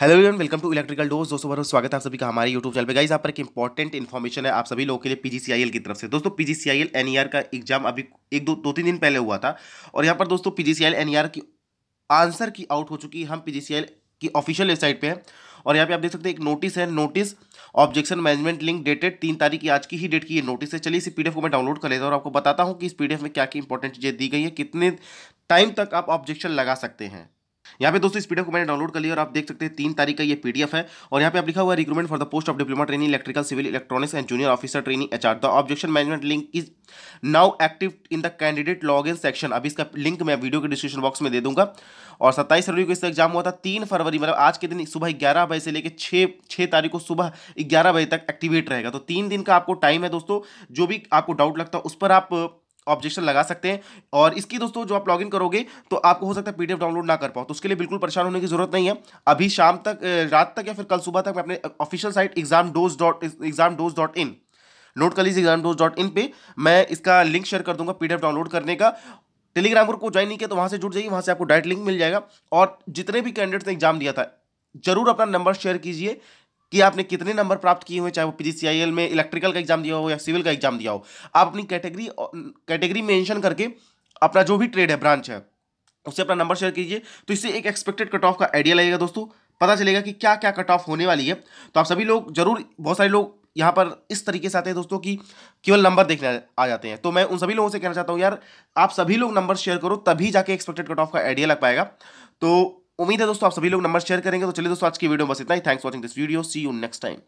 hello everyone welcome to electrical dose दोस्तों बहुत स्वागत है आप सभी का हमारे यूट्यूब चैनल पे गाइस यहाँ पर एक इंपॉर्टेंट इन्फॉर्मेशन है आप सभी लोगों के लिए पीजीसीआईएल की तरफ से दोस्तों पीजीसीआईएल एनईआर e का एग्जाम अभी एक दो दो तीन दिन पहले हुआ था और यहाँ पर दोस्तों पीजीसीआईएल एनईआर e की आंसर की आउट हो चुकी है हम पीजीसीआईएल की ऑफिशियल वेबसाइट पर है और यहाँ पे आप देख सकते हैं एक नोटिस है notice objection management link dated तीन तारीख की आज की ही डेट की ये नोटिस है चलिए इसी पीडीएफ को मैं डाउनलोड कर लेता हूँ और आपको बताता हूँ कि इस पीडीएफ में क्या क्या इंपॉर्टेंट चीज़ें दी गई है कितने टाइम तक आप ऑब्जेक्शन लगा सकते हैं यहाँ पे दोस्तों इस पीडीएफ को मैंने डाउनलोड कर लिया और आप देख सकते हैं तीन तारीख का ये पीडीएफ है और यहाँ पे आप लिखा हुआ है for the post of diploma training electrical civil electronics and junior officer training H the objection management link is now active in the candidate log in section अभी इसका लिंक मैं वीडियो के डिस्क्रिप्शन बॉक्स में दे दूंगा और सत्ताईस फरवरी को इसका एग्जाम हुआ था तीन फरवरी मतलब आज के दिन सुबह ग्यारह बजे से लेकर छः छह तारीख को सुबह ग्यारह बजे तक एक्टिवेट रहेगा तो तीन दिन का आपको टाइम है दोस्तों जो भी आपको डाउट लगता है उस पर आप ऑब्जेक्शन लगा सकते हैं और इसकी दोस्तों जो आप लॉगिन करोगे तो आपको हो सकता है पीडीएफ डाउनलोड ना कर पाओ तो उसके लिए बिल्कुल परेशान होने की जरूरत नहीं है अभी शाम तक रात तक या फिर कल सुबह तक मैं अपने official site exam dose dot exam dose dot in note कर लीजिए एग्जाम डोज डॉट इन पर मैं इसका लिंक शेयर कर दूंगा पीडीएफ डाउनलोड करने का टेलीग्राम ग्रुप को ज्वाइन नहीं किया तो वहाँ से जुड़ जाइए वहाँ से आपको डायरेक्ट लिंक मिल जाएगा और जितने भी कैंडिडेट्स ने एग्जाम दिया था जरूर अपना नंबर शेयर कीजिए कि आपने कितने नंबर प्राप्त किए हुए चाहे वो पी में इलेक्ट्रिकल का एग्जाम दिया हो या सिविल का एग्जाम दिया हो आप अपनी कैटेगरी कैटेगरी मेंशन करके अपना जो भी ट्रेड है ब्रांच है उससे अपना नंबर शेयर कीजिए तो इससे एक एक्सपेक्टेड कट ऑफ का आइडिया लगेगा दोस्तों पता चलेगा कि क्या क्या कट ऑफ होने वाली है तो आप सभी लोग जरूर बहुत सारे लोग यहाँ पर इस तरीके से आते हैं दोस्तों कि केवल नंबर देखने आ जाते हैं तो मैं उन सभी लोगों से कहना चाहता हूँ यार आप सभी लोग नंबर शेयर करो तभी जाके एक्सपेक्टेड कट ऑफ का आइडिया लग पाएगा तो उम्मीद है दोस्तों आप सभी लोग नंबर शेयर करेंगे तो चलिए दोस्तों आज की वीडियो बस इतना ही thanks watching this video see you next time